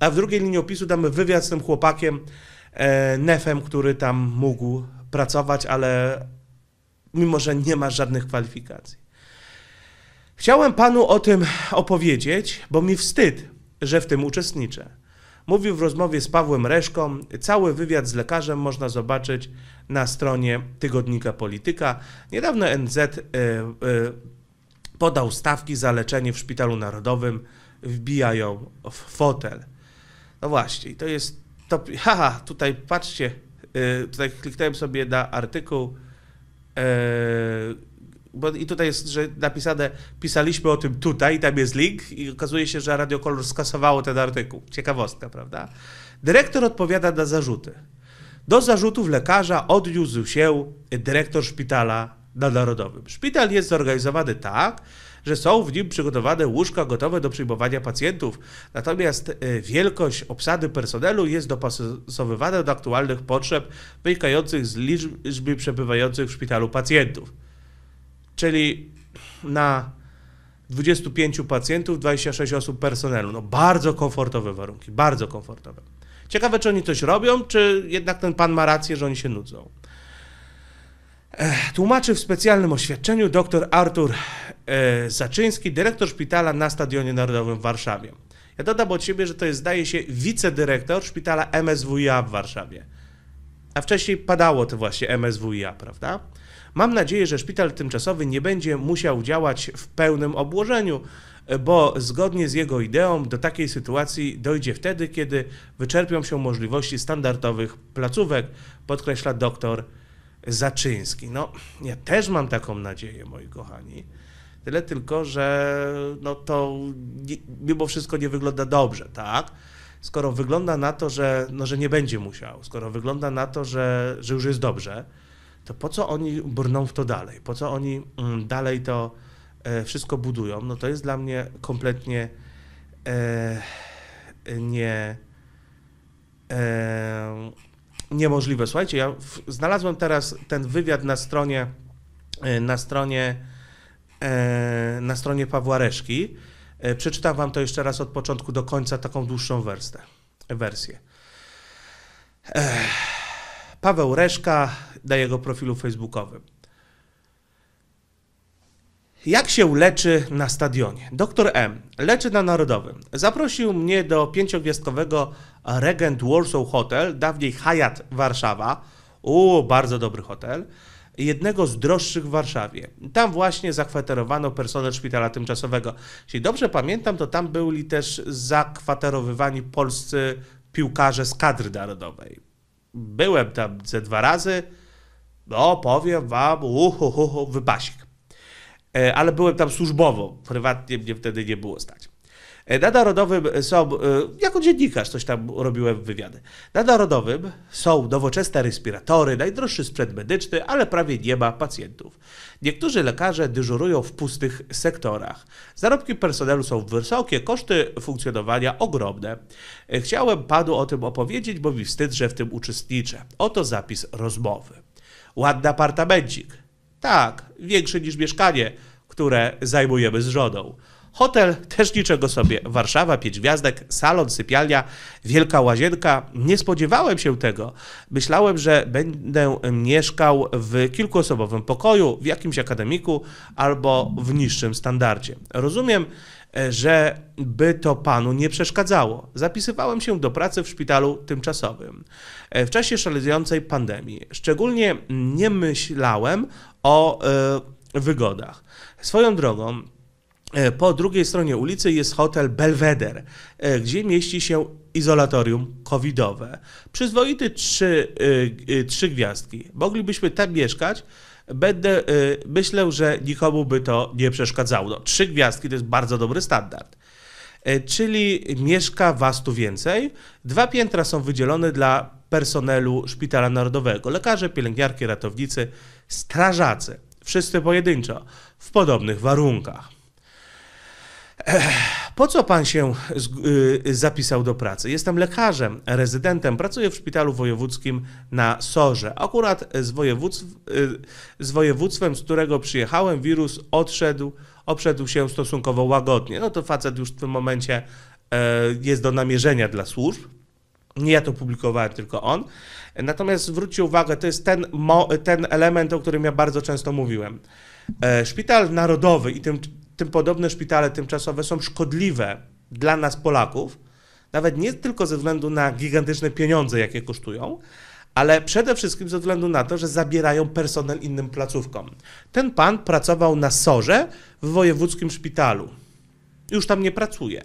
A w drugiej linii opisu damy wywiad z tym chłopakiem, e, nefem, który tam mógł pracować, ale mimo, że nie ma żadnych kwalifikacji. Chciałem panu o tym opowiedzieć, bo mi wstyd, że w tym uczestniczę. Mówił w rozmowie z Pawłem Reszką. Cały wywiad z lekarzem można zobaczyć na stronie tygodnika Polityka. Niedawno NZ e, e, podał stawki za leczenie w Szpitalu Narodowym. Wbijają w fotel. No właśnie, to jest. To, haha, tutaj patrzcie. E, tutaj kliknąłem sobie na artykuł bo i tutaj jest że napisane, pisaliśmy o tym tutaj, tam jest link i okazuje się, że Radio Kolor skasowało ten artykuł. Ciekawostka, prawda? Dyrektor odpowiada na zarzuty. Do zarzutów lekarza odniósł się dyrektor szpitala na Narodowym. Szpital jest zorganizowany tak, że są w nim przygotowane łóżka gotowe do przyjmowania pacjentów, natomiast e, wielkość obsady personelu jest dopasowywana do aktualnych potrzeb wynikających z liczby przebywających w szpitalu pacjentów czyli na 25 pacjentów, 26 osób personelu. No bardzo komfortowe warunki, bardzo komfortowe. Ciekawe, czy oni coś robią, czy jednak ten pan ma rację, że oni się nudzą. Tłumaczy w specjalnym oświadczeniu dr Artur e, Zaczyński, dyrektor szpitala na Stadionie Narodowym w Warszawie. Ja dodam od siebie, że to jest, zdaje się, wicedyrektor szpitala MSWiA w Warszawie a wcześniej padało to właśnie MSWiA, prawda? Mam nadzieję, że szpital tymczasowy nie będzie musiał działać w pełnym obłożeniu, bo zgodnie z jego ideą do takiej sytuacji dojdzie wtedy, kiedy wyczerpią się możliwości standardowych placówek, podkreśla doktor Zaczyński. No, ja też mam taką nadzieję, moi kochani. Tyle tylko, że no to mimo wszystko nie wygląda dobrze, tak? skoro wygląda na to, że, no, że nie będzie musiał, skoro wygląda na to, że, że już jest dobrze, to po co oni brną w to dalej? Po co oni mm, dalej to e, wszystko budują? No to jest dla mnie kompletnie e, nie, e, niemożliwe. Słuchajcie, ja w, znalazłem teraz ten wywiad na stronie e, na stronie e, na stronie Pawła Reszki E, przeczytam Wam to jeszcze raz od początku do końca, taką dłuższą wersję. E, Paweł Reszka na jego profilu facebookowym. Jak się leczy na stadionie? Doktor M leczy na Narodowym. Zaprosił mnie do pięciogwiazdkowego Regent Warsaw Hotel, dawniej Hayat Warszawa. Uuu, bardzo dobry hotel jednego z droższych w Warszawie. Tam właśnie zakwaterowano personel szpitala tymczasowego. Jeśli dobrze pamiętam, to tam byli też zakwaterowywani polscy piłkarze z kadry narodowej. Byłem tam ze dwa razy, no powiem wam, uhuhuhu, wypasik. E, ale byłem tam służbowo, prywatnie mnie wtedy nie było stać. E, na Narodowym są, e, jako dziennikarz coś tam robiłem wywiady, na Narodowym są nowoczesne respiratory, najdroższy sprzęt medyczny, ale prawie nie ma pacjentów. Niektórzy lekarze dyżurują w pustych sektorach. Zarobki personelu są wysokie, koszty funkcjonowania ogromne. E, chciałem panu o tym opowiedzieć, bo mi wstyd, że w tym uczestniczę. Oto zapis rozmowy. Ładny apartamencik. Tak, większy niż mieszkanie, które zajmujemy z żoną. Hotel też niczego sobie. Warszawa, pięć gwiazdek, salon, sypialnia, wielka łazienka. Nie spodziewałem się tego. Myślałem, że będę mieszkał w kilkuosobowym pokoju, w jakimś akademiku albo w niższym standardzie. Rozumiem, e, że by to panu nie przeszkadzało. Zapisywałem się do pracy w szpitalu tymczasowym e, w czasie szalejącej pandemii. Szczególnie nie myślałem o e, wygodach. Swoją drogą, E, po drugiej stronie ulicy jest hotel Belvedere, gdzie mieści się izolatorium covidowe. Przyzwoity trzy, e, e, trzy gwiazdki. Moglibyśmy tam mieszkać, będę myślę, że nikomu by to nie przeszkadzało. No, trzy gwiazdki to jest bardzo dobry standard. Czyli mieszka was tu więcej. Dwa piętra są wydzielone dla personelu Szpitala Narodowego. Lekarze, pielęgniarki, ratownicy, strażacy. Wszyscy pojedynczo, w podobnych warunkach. Po co pan się y, zapisał do pracy? Jestem lekarzem, rezydentem, pracuję w szpitalu wojewódzkim na Sorze. Akurat z, województw, y, z województwem, z którego przyjechałem, wirus odszedł, obszedł się stosunkowo łagodnie. No to facet już w tym momencie e, jest do namierzenia dla służb. Nie ja to publikowałem, tylko on. Natomiast zwróćcie uwagę, to jest ten, ten element, o którym ja bardzo często mówiłem. E, szpital Narodowy i tym tym podobne szpitale tymczasowe są szkodliwe dla nas Polaków, nawet nie tylko ze względu na gigantyczne pieniądze, jakie kosztują, ale przede wszystkim ze względu na to, że zabierają personel innym placówkom. Ten pan pracował na Sorze w wojewódzkim szpitalu. Już tam nie pracuje.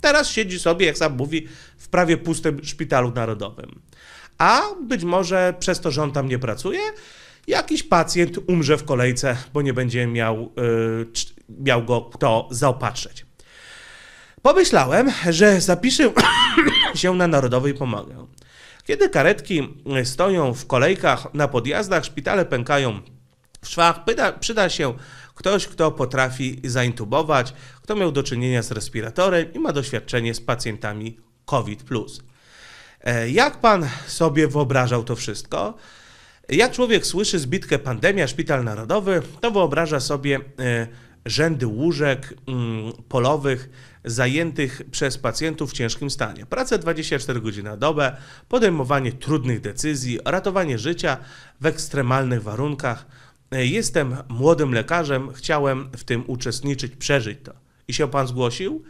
Teraz siedzi sobie, jak sam mówi, w prawie pustym szpitalu narodowym. A być może przez to, że on tam nie pracuje, jakiś pacjent umrze w kolejce, bo nie będzie miał y, miał go kto zaopatrzyć. Pomyślałem, że zapiszę się na narodowy i pomogę. Kiedy karetki stoją w kolejkach na podjazdach, szpitale pękają w szwach, przyda się ktoś, kto potrafi zaintubować, kto miał do czynienia z respiratorem i ma doświadczenie z pacjentami COVID. E, jak pan sobie wyobrażał to wszystko? Jak człowiek słyszy zbitkę pandemia, szpital narodowy, to wyobraża sobie e, rzędy łóżek mm, polowych zajętych przez pacjentów w ciężkim stanie. Praca 24 godziny na dobę, podejmowanie trudnych decyzji, ratowanie życia w ekstremalnych warunkach. E, jestem młodym lekarzem, chciałem w tym uczestniczyć, przeżyć to. I się pan zgłosił?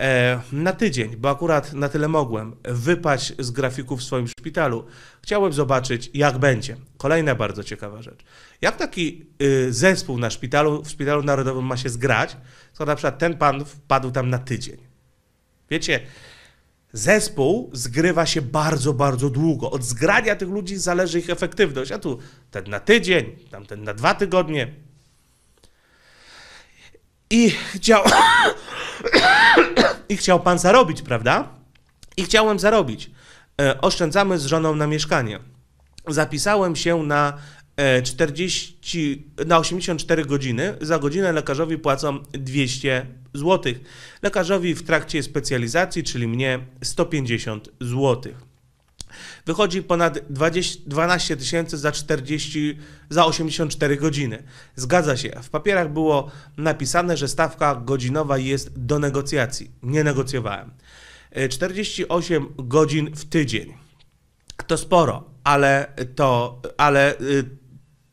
E, na tydzień, bo akurat na tyle mogłem wypaść z grafiku w swoim szpitalu. Chciałem zobaczyć, jak będzie. Kolejna bardzo ciekawa rzecz. Jak taki y, zespół na szpitalu, w Szpitalu Narodowym ma się zgrać, skoro na przykład ten pan wpadł tam na tydzień. Wiecie, zespół zgrywa się bardzo, bardzo długo. Od zgrania tych ludzi zależy ich efektywność. A tu ten na tydzień, tamten na dwa tygodnie. I działa i chciał pan zarobić, prawda? I chciałem zarobić. E, oszczędzamy z żoną na mieszkanie. Zapisałem się na 40, e, na 84 godziny. Za godzinę lekarzowi płacą 200 zł. Lekarzowi w trakcie specjalizacji, czyli mnie, 150 złotych. Wychodzi ponad 20, 12 tysięcy za 40, za 84 godziny. Zgadza się, w papierach było napisane, że stawka godzinowa jest do negocjacji. Nie negocjowałem. 48 e, godzin w tydzień. To sporo, ale to, ale y,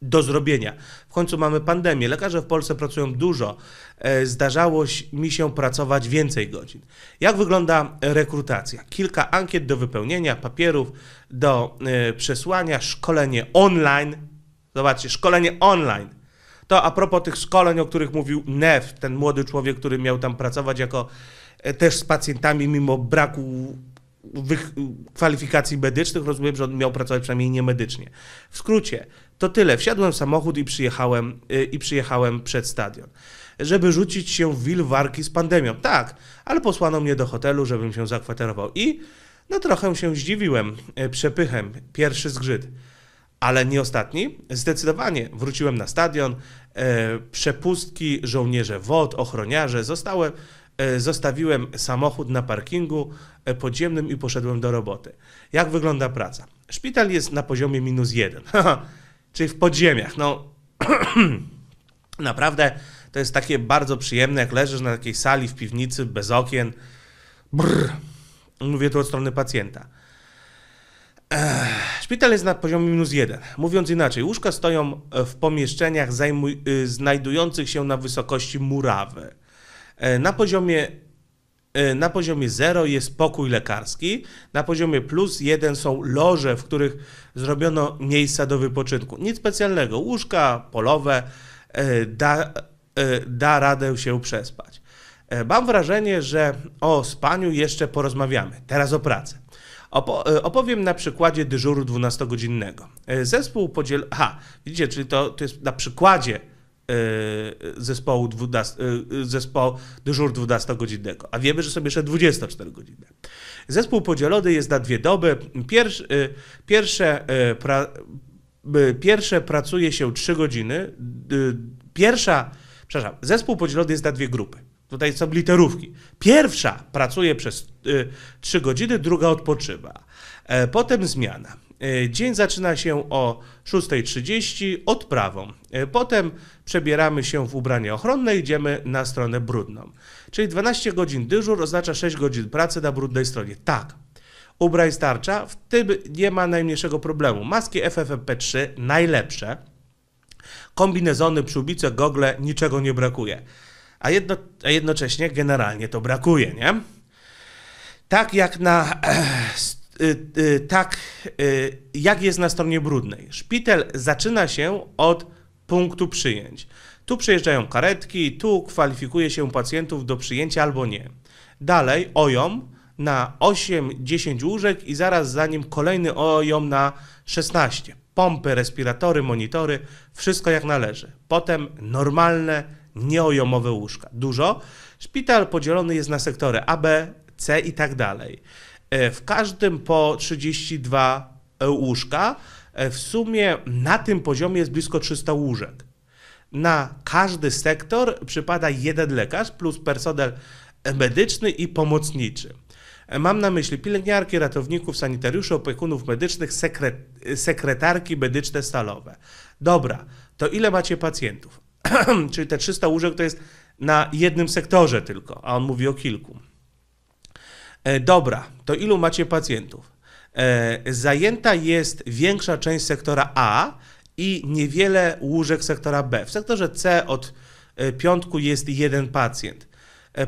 do zrobienia. W końcu mamy pandemię. Lekarze w Polsce pracują dużo, E, zdarzało mi się pracować więcej godzin. Jak wygląda rekrutacja? Kilka ankiet do wypełnienia, papierów do e, przesłania, szkolenie online. Zobaczcie, szkolenie online. To a propos tych szkoleń, o których mówił Neff, ten młody człowiek, który miał tam pracować jako e, też z pacjentami, mimo braku kwalifikacji medycznych, rozumiem, że on miał pracować przynajmniej niemedycznie. W skrócie, to tyle. Wsiadłem w samochód i przyjechałem, i przyjechałem przed stadion żeby rzucić się w wilwarki z pandemią. Tak, ale posłano mnie do hotelu, żebym się zakwaterował i no trochę się zdziwiłem e, przepychem, pierwszy zgrzyt. Ale nie ostatni. Zdecydowanie wróciłem na stadion. E, przepustki, żołnierze WOD, ochroniarze zostałem, zostawiłem samochód na parkingu e, podziemnym i poszedłem do roboty. Jak wygląda praca? Szpital jest na poziomie minus jeden, czyli w podziemiach. No, naprawdę to jest takie bardzo przyjemne, jak leżysz na takiej sali w piwnicy bez okien. Brrr. Mówię tu od strony pacjenta. Ech. Szpital jest na poziomie minus jeden. Mówiąc inaczej, łóżka stoją e, w pomieszczeniach zajmuj, e, znajdujących się na wysokości murawy. E, na poziomie na poziomie 0 jest pokój lekarski, na poziomie plus 1 są loże, w których zrobiono miejsca do wypoczynku. Nic specjalnego, łóżka polowe, da, E, da radę się przespać. E, mam wrażenie, że o spaniu jeszcze porozmawiamy. Teraz o pracy. E, opowiem na przykładzie dyżuru 12-godzinnego. Zespół podziel... Ha, widzicie, czyli to, to jest na przykładzie zespołu 12, zespołu dyżur 12-godzinnego, a wiemy, że są jeszcze 24-godzinne. Zespół podzielony jest na dwie doby. Pierwsze, pierwsze, pra, pierwsze pracuje się 3 godziny, pierwsza Przepraszam, zespół podzielony jest na dwie grupy. Tutaj są literówki. Pierwsza pracuje przez y, 3 godziny, druga odpoczywa. E, potem zmiana. E, dzień zaczyna się o 6.30 odprawą. E, potem przebieramy się w ubranie ochronne i idziemy na stronę brudną. Czyli 12 godzin dyżur oznacza 6 godzin pracy na brudnej stronie. Tak, Ubraj, starcza, w tym nie ma najmniejszego problemu. Maski FFP3 najlepsze kombinezony, przyłbice, gogle, niczego nie brakuje. A, jedno, a jednocześnie generalnie to brakuje, nie? Tak jak na... Y, y, tak y, jak jest na stronie brudnej. Szpital zaczyna się od punktu przyjęć. Tu przyjeżdżają karetki, tu kwalifikuje się pacjentów do przyjęcia albo nie. Dalej OJOM na 8-10 łóżek i zaraz za nim kolejny OJOM na 16 pompy, respiratory, monitory, wszystko jak należy. Potem normalne, nieojomowe łóżka. Dużo. Szpital podzielony jest na sektory A, B, C i tak dalej. E, w każdym po 32 łóżka. E, w sumie na tym poziomie jest blisko 300 łóżek. Na każdy sektor przypada jeden lekarz plus personel medyczny i pomocniczy. E, mam na myśli pielęgniarki, ratowników, sanitariuszy, opiekunów medycznych, e, sekretarki medyczne stalowe. Dobra, to ile macie pacjentów? Czyli te 300 łóżek to jest na jednym sektorze tylko, a on mówi o kilku. E, dobra, to ilu macie pacjentów? Zajęta jest większa część sektora A i niewiele łóżek sektora B. W sektorze C od piątku jest jeden pacjent.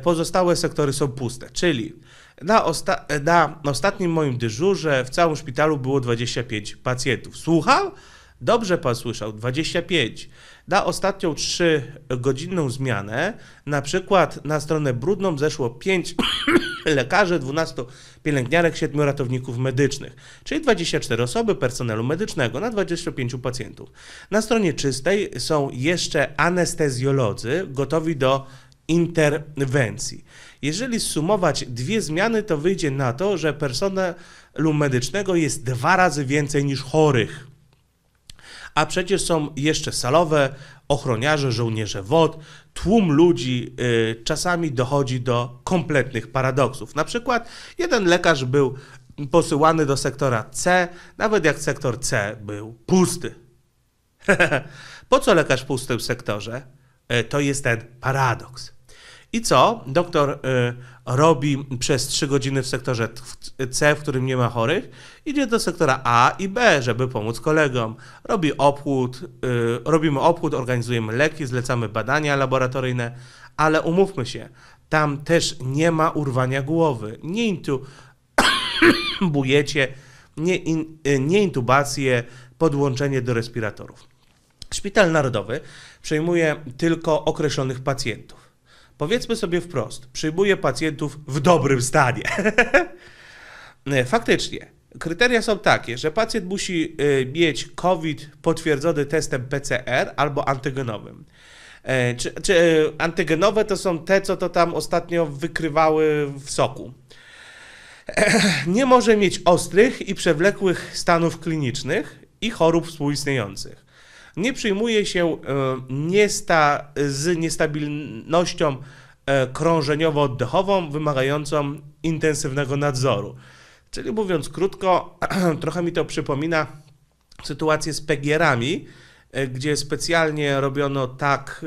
Pozostałe sektory są puste, czyli na, osta na ostatnim moim dyżurze w całym szpitalu było 25 pacjentów. Słuchał? Dobrze pan słyszał, 25. Na ostatnią 3-godzinną zmianę, na przykład na stronę brudną zeszło 5 lekarzy, 12 pielęgniarek, 7 ratowników medycznych, czyli 24 osoby personelu medycznego na 25 pacjentów. Na stronie czystej są jeszcze anestezjolodzy gotowi do interwencji. Jeżeli sumować dwie zmiany, to wyjdzie na to, że personelu medycznego jest dwa razy więcej niż chorych. A przecież są jeszcze salowe, ochroniarze, żołnierze WOD, tłum ludzi yy, czasami dochodzi do kompletnych paradoksów. Na przykład jeden lekarz był posyłany do sektora C, nawet jak sektor C był pusty. po co lekarz pusty w sektorze? Yy, to jest ten paradoks. I co? Doktor y, robi przez 3 godziny w sektorze C, w którym nie ma chorych, idzie do sektora A i B, żeby pomóc kolegom. Robi obchód, y, robimy obchód, organizujemy leki, zlecamy badania laboratoryjne, ale umówmy się, tam też nie ma urwania głowy. Nie intubujecie, nie, in, y, nie intubację, podłączenie do respiratorów. Szpital Narodowy przejmuje tylko określonych pacjentów. Powiedzmy sobie wprost, przyjmuje pacjentów w dobrym stanie. Faktycznie, kryteria są takie, że pacjent musi y, mieć COVID potwierdzony testem PCR albo antygenowym. E, czy, czy, e, antygenowe to są te, co to tam ostatnio wykrywały w soku. Nie może mieć ostrych i przewlekłych stanów klinicznych i chorób współistniejących nie przyjmuje się e, niesta, z niestabilnością e, krążeniowo-oddechową wymagającą intensywnego nadzoru. Czyli mówiąc krótko, trochę mi to przypomina sytuację z pegierami, e, gdzie specjalnie robiono tak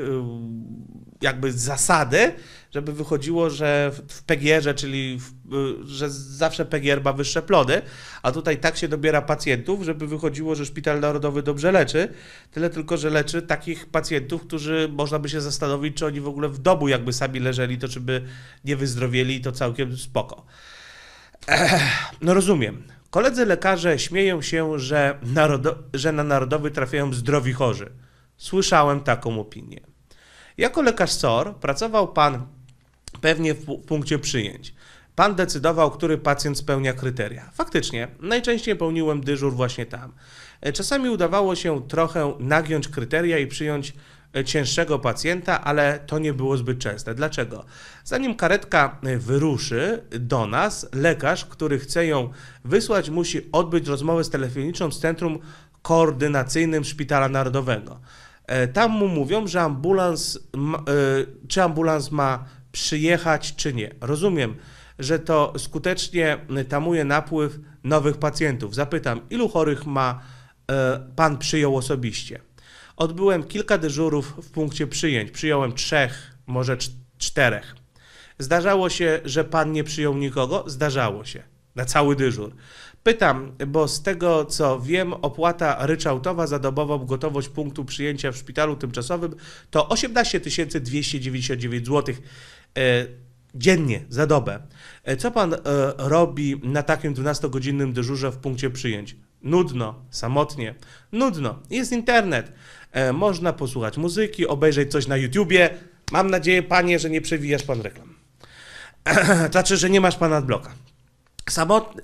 jakby zasady, żeby wychodziło, że w Pegierze, czyli w Y, że zawsze PGR ma wyższe plony, a tutaj tak się dobiera pacjentów, żeby wychodziło, że Szpital Narodowy dobrze leczy, tyle tylko, że leczy takich pacjentów, którzy można by się zastanowić, czy oni w ogóle w domu jakby sami leżeli, to czy by nie wyzdrowieli, to całkiem spoko. Ech, no rozumiem. Koledzy lekarze śmieją się, że, narodo- że na narodowy trafiają zdrowi chorzy. Słyszałem taką opinię. Jako lekarz SOR pracował pan pewnie w punkcie przyjęć. Pan decydował, który pacjent spełnia kryteria. Faktycznie, najczęściej pełniłem dyżur właśnie tam. E, czasami udawało się trochę nagiąć kryteria i przyjąć e, cięższego pacjenta, ale to nie było zbyt częste. Dlaczego? Zanim karetka e, wyruszy do nas, lekarz, który chce ją wysłać, musi odbyć rozmowę z telefoniczną z Centrum Koordynacyjnym Szpitala Narodowego. Tam mu mówią, że ambulans, czy ambulans ma przyjechać, czy nie. Rozumiem, że to skutecznie tamuje napływ nowych pacjentów. Zapytam, ilu chorych ma e, pan przyjął osobiście? Odbyłem kilka dyżurów w punkcie przyjęć. Przyjąłem trzech, może czterech. Zdarzało się, że pan nie przyjął nikogo? Zdarzało się. Na cały dyżur. Pytam, bo z tego co wiem, opłata ryczałtowa za dobową gotowość punktu przyjęcia w szpitalu tymczasowym to 18 299 zł dziennie za dobę. E, co pan e, robi na takim 12-godzinnym dyżurze w punkcie przyjęć? Nudno, samotnie, nudno. Jest internet. E, można posłuchać muzyki, obejrzeć coś na YouTubie. Mam nadzieję, panie, że nie przewijasz pan reklam. znaczy, że nie masz pan adbloka. Samot,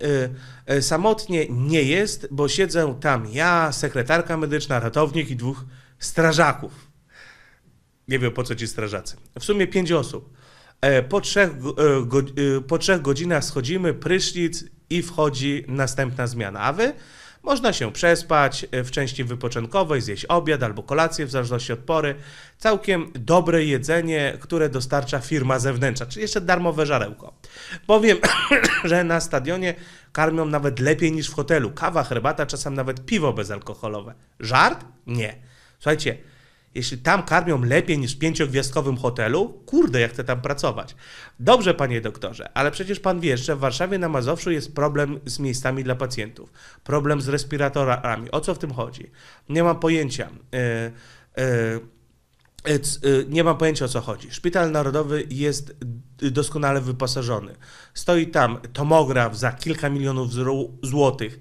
samotnie nie jest, bo siedzę tam ja, sekretarka medyczna, ratownik i dwóch strażaków. Nie wiem po co ci strażacy. W sumie pięć osób. E, po trzech, e, e, po trzech godzinach schodzimy, prysznic i wchodzi następna zmiana. A wy? Można się przespać w części wypoczynkowej, zjeść obiad albo kolację, w zależności od pory. Całkiem dobre jedzenie, które dostarcza firma zewnętrzna, czyli jeszcze darmowe żarełko. Powiem, że na stadionie karmią nawet lepiej niż w hotelu. Kawa, herbata, czasem nawet piwo bezalkoholowe. Żart? Nie. Słuchajcie, jeśli tam karmią lepiej niż w pięciogwiazdkowym hotelu, kurde, jak chcę tam pracować. Dobrze, panie doktorze, ale przecież pan wie, że w Warszawie na Mazowszu jest problem z miejscami dla pacjentów, problem z respiratorami. O co w tym chodzi? Nie mam pojęcia. Yy, yy. Nie mam pojęcia o co chodzi. Szpital Narodowy jest doskonale wyposażony. Stoi tam tomograf za kilka milionów złotych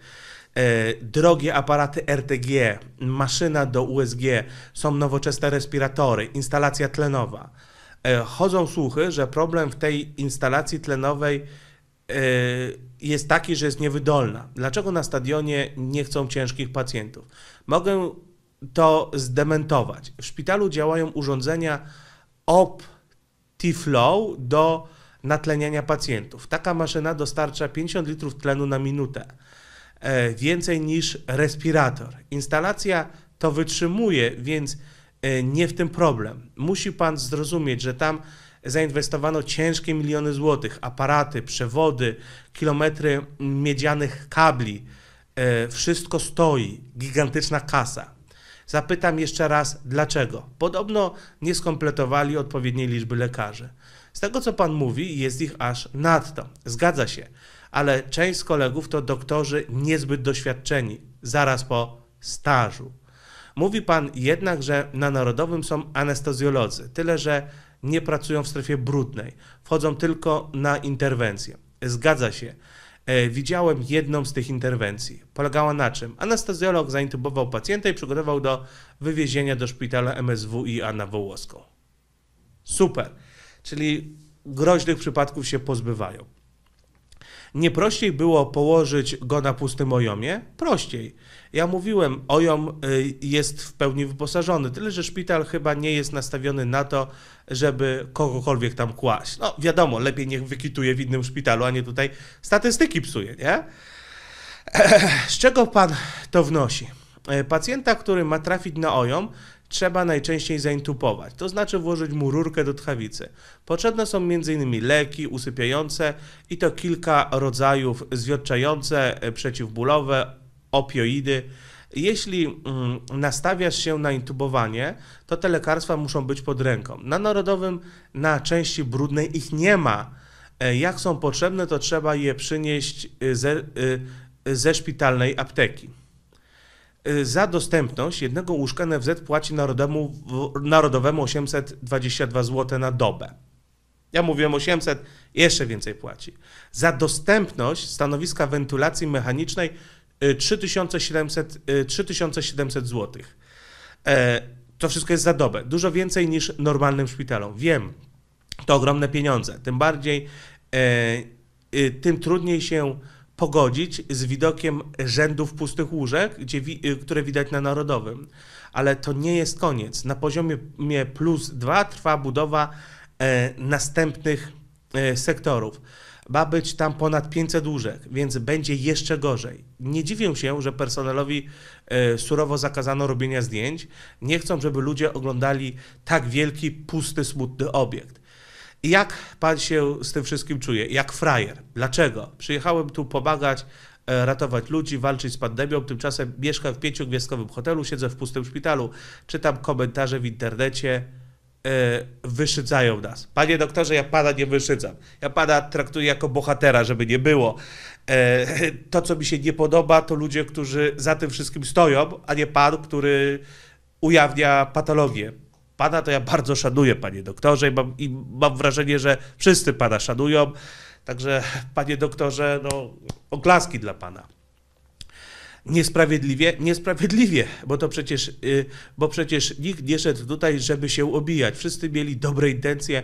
E, drogie aparaty RTG, maszyna do USG, są nowoczesne respiratory, instalacja tlenowa. E, chodzą słuchy, że problem w tej instalacji tlenowej e, jest taki, że jest niewydolna. Dlaczego na stadionie nie chcą ciężkich pacjentów? Mogę to zdementować. W szpitalu działają urządzenia OptiFlow do natleniania pacjentów. Taka maszyna dostarcza 50 litrów tlenu na minutę. E, więcej niż respirator. Instalacja to wytrzymuje, więc e, nie w tym problem. Musi Pan zrozumieć, że tam zainwestowano ciężkie miliony złotych, aparaty, przewody, kilometry miedzianych kabli. E, wszystko stoi, gigantyczna kasa. Zapytam jeszcze raz, dlaczego? Podobno nie skompletowali odpowiedniej liczby lekarzy. Z tego, co Pan mówi, jest ich aż nadto. Zgadza się ale część z kolegów to doktorzy niezbyt doświadczeni, zaraz po stażu. Mówi pan jednak, że na Narodowym są anestezjolodzy, tyle że nie pracują w strefie brudnej, wchodzą tylko na interwencję. Zgadza się. E, widziałem jedną z tych interwencji. Polegała na czym? Anestezjolog zaintubował pacjenta i przygotował do wywiezienia do szpitala MSWiA na Wołoską. Super. Czyli groźnych przypadków się pozbywają. Nie prościej było położyć go na pustym ojomie? Prościej. Ja mówiłem, ojom y, jest w pełni wyposażony, tyle że szpital chyba nie jest nastawiony na to, żeby kogokolwiek tam kłaść. No wiadomo, lepiej niech wykituje w innym szpitalu, a nie tutaj statystyki psuje, nie? Z czego pan to wnosi? E, pacjenta, który ma trafić na OJOM, trzeba najczęściej zaintubować, to znaczy włożyć mu rurkę do tchawicy. Potrzebne są m.in. leki usypiające i to kilka rodzajów zwiotczające, e, przeciwbólowe, opioidy. Jeśli mm, nastawiasz się na intubowanie, to te lekarstwa muszą być pod ręką. Na narodowym, na części brudnej ich nie ma. E, jak są potrzebne, to trzeba je przynieść ze, ze szpitalnej apteki. Y, za dostępność jednego łóżka NFZ płaci Narodowemu, Narodowemu 822 zł na dobę. Ja mówiłem 800, jeszcze więcej płaci. Za dostępność stanowiska wentylacji mechanicznej 3700, 3700 zł. To wszystko jest za dobę. Dużo więcej niż normalnym szpitalom. Wiem, to ogromne pieniądze. Tym bardziej, e, y, tym trudniej się pogodzić z widokiem rzędów pustych łóżek, gdzie, y, które widać na Narodowym. Ale to nie jest koniec. Na poziomie plus 2 trwa budowa e, następnych e, sektorów. Ma być tam ponad 500 łóżek, więc będzie jeszcze gorzej. Nie dziwię się, że personelowi e, surowo zakazano robienia zdjęć. Nie chcą, żeby ludzie oglądali tak wielki, pusty, smutny obiekt jak pan się z tym wszystkim czuje? Jak frajer. Dlaczego? Przyjechałem tu pomagać, e, ratować ludzi, walczyć z pandemią, tymczasem mieszkam w pięciogwiazdkowym hotelu, siedzę w pustym szpitalu, czytam komentarze w internecie, e, wyszydzają nas. Panie doktorze, ja pana nie wyszydzam. Ja pana traktuję jako bohatera, żeby nie było. E, to, co mi się nie podoba, to ludzie, którzy za tym wszystkim stoją, a nie pan, który ujawnia patologię. Pana to ja bardzo szanuję, panie doktorze, i mam, i mam wrażenie, że wszyscy pana szanują. Także, panie doktorze, no, oklaski dla pana. Niesprawiedliwie? Niesprawiedliwie, bo to przecież, y, bo przecież nikt nie szedł tutaj, żeby się obijać. Wszyscy mieli dobre intencje,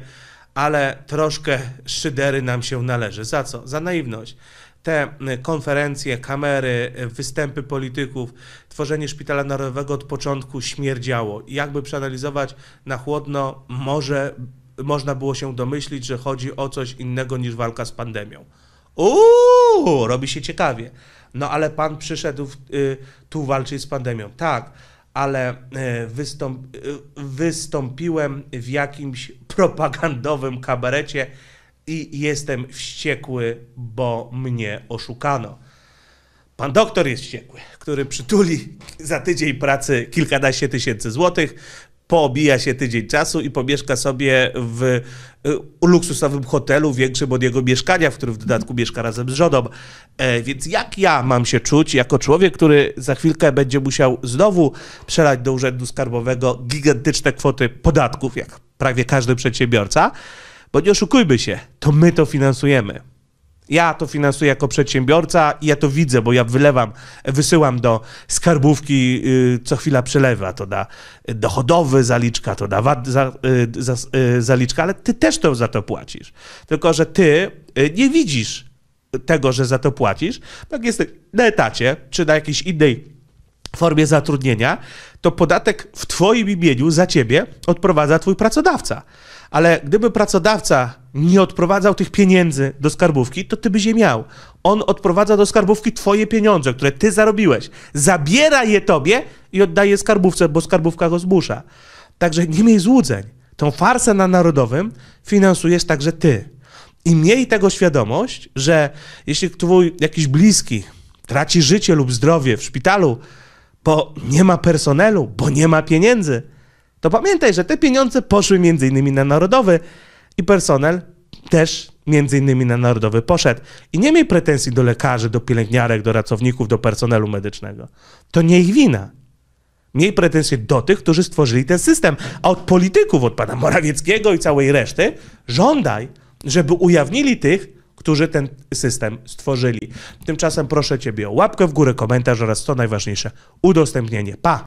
ale troszkę szydery nam się należy. Za co? Za naiwność te y, konferencje, kamery, y, występy polityków, tworzenie szpitala narodowego od początku śmierdziało. jakby przeanalizować na chłodno, może można było się domyślić, że chodzi o coś innego niż walka z pandemią. Uuu, robi się ciekawie. No ale pan przyszedł y, tu walczyć z pandemią. Tak, ale y, wystąp, y, wystąpiłem w jakimś propagandowym kabarecie i jestem wściekły, bo mnie oszukano. Pan doktor jest wściekły, który przytuli za tydzień pracy kilkanaście tysięcy złotych, poobija się tydzień czasu i pomieszka sobie w y, luksusowym hotelu większym od jego mieszkania, w którym w dodatku mieszka razem z żoną. E, więc jak ja mam się czuć jako człowiek, który za chwilkę będzie musiał znowu przelać do urzędu skarbowego gigantyczne kwoty podatków, jak prawie każdy przedsiębiorca, bo nie oszukujmy się, to my to finansujemy. Ja to finansuję jako przedsiębiorca i ja to widzę, bo ja wylewam, wysyłam do skarbówki, y, co chwila przelewa, to da y, dochodowy zaliczka, to da VAT za, y, za, zaliczka, ale ty też to za to płacisz. Tylko, że ty nie widzisz tego, że za to płacisz. Jak jesteś na etacie, czy na jakiejś innej formie zatrudnienia, to podatek w twoim imieniu za ciebie odprowadza twój pracodawca ale gdyby pracodawca nie odprowadzał tych pieniędzy do skarbówki, to ty byś je miał. On odprowadza do skarbówki twoje pieniądze, które ty zarobiłeś. Zabiera je tobie i oddaje skarbówce, bo skarbówka go zmusza. Także nie miej złudzeń. Tą farsę na narodowym finansujesz także ty. I miej tego świadomość, że jeśli twój jakiś bliski traci życie lub zdrowie w szpitalu, bo nie ma personelu, bo nie ma pieniędzy, to pamiętaj, że te pieniądze poszły między innymi na narodowy i personel też między innymi na narodowy poszedł. I nie miej pretensji do lekarzy, do pielęgniarek, do pracowników, do personelu medycznego. To nie ich wina. Miej pretensje do tych, którzy stworzyli ten system, a od polityków, od pana Morawieckiego i całej reszty żądaj, żeby ujawnili tych, którzy ten system stworzyli. Tymczasem proszę Ciebie o łapkę w górę, komentarz oraz co najważniejsze, udostępnienie. Pa!